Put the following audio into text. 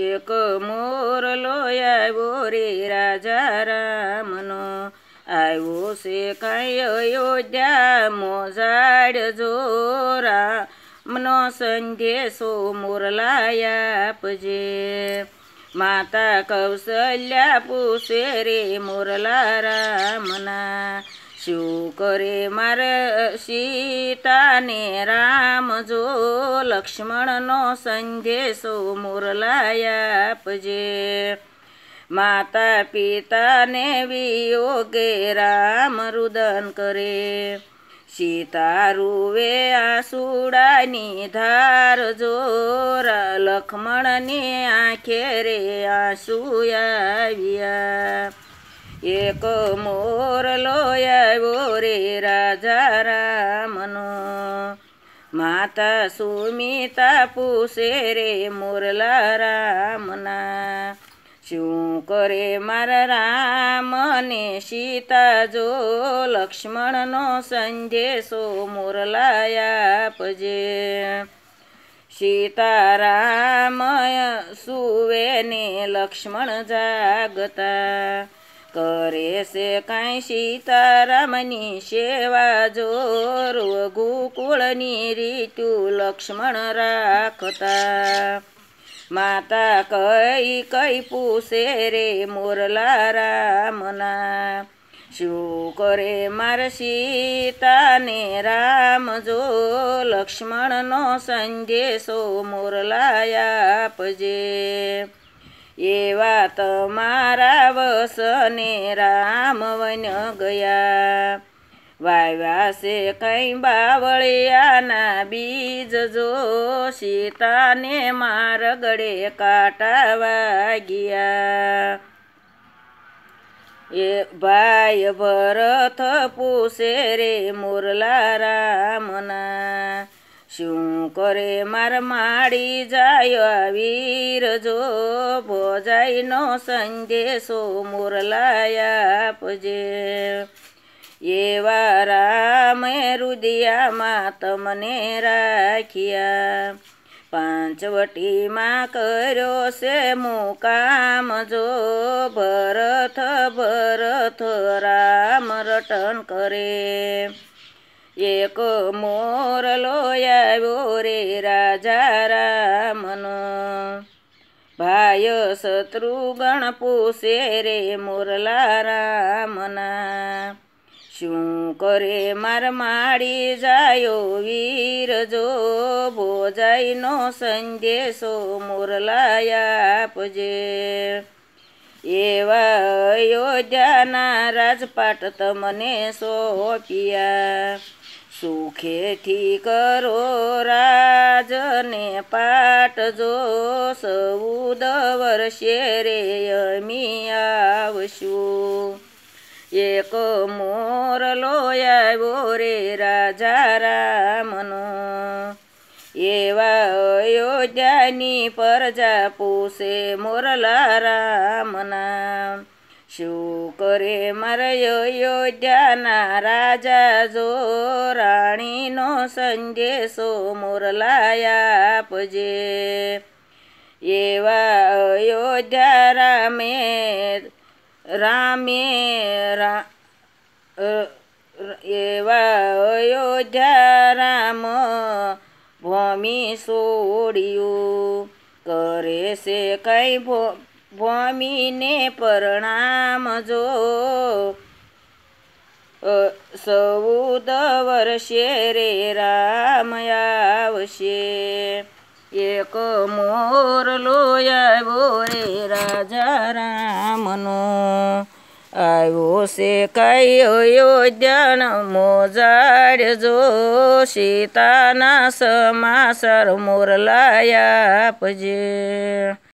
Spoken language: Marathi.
एक मोर आयो रे राजा रामनो आयो से काय अयोध्या मोजाड जोरा मनो संदेशो मुरलाया पजे माता कौशल्या पुसे रे मोरला रामना शू करे मरा राम जो लक्ष्मण न संघेशो जे माता ने वियोगे राम रुदन करे सीता रुवे आूडानी धार झोरा ने आखेरे रे विया एक मोर लोयावो रे राजा रामन माता सुमिता पुसे रे मोरला रामना करे मार रामने सीता जो लक्ष्मण संजे सो मोरला यापजे सीता रामय सुवेने लक्ष्मण जागता કરે છે કાંઈ સીતારામની સેવા જોર ગોકુળની રીતુ લક્ષ્મણ રાખતા માતા કઈ કઈ પૂછે રે મોરલા રામના શું કરે માર સીતાને રામ જો લક્ષ્મણનો સંદેશો મોરલા આપજે येवात मारा वसने राम वन गया वायव्यासे काही बावळ्या ना बीज जो शीताने मार गडे काटावा गिया ए बाय भरत पुसे रे मुरला रामना सुकरे माडी जायो वीर जो बजाइ न सन्देशो मुरलाया पुजे एवा राम रुदिया मने राखिया पाँचवटीमा कर्यो से मुकाम जो भरत भरत राम रटन करे एक मो શત્રુગણ પૂછે રે મોરલા રામના શું કરે માર માડી જાયો વીર જો ભોજાઈનો સંદેશો મોરલા આપજે એવા અયોધ્યાના રાજપાટ તમને સોંપ્યા सुखे करो राजने पाट जो उदवर शेरे मी आवशु एक मोर लोया बोरे राजा रामन एवा अयोध्यानी पर्जा पोसे मोरला रामना શું કરે મરયો યોધ્યાના રાજા જો રાણીનો સંદેશો મોરલાયા આપજે એવા અયોધ્યા રામે રામે એવા અયોધ્યા રામ ભૂમિ છોડ્યું કરે છે કઈ ભો स्वामीने परणाम जो सौद वर्षे रे रामयावशे एक मोर लोया रे राजा रामनो आयो से यो अयोध्यान मोजाड जो सीताना समासर मोरला पजे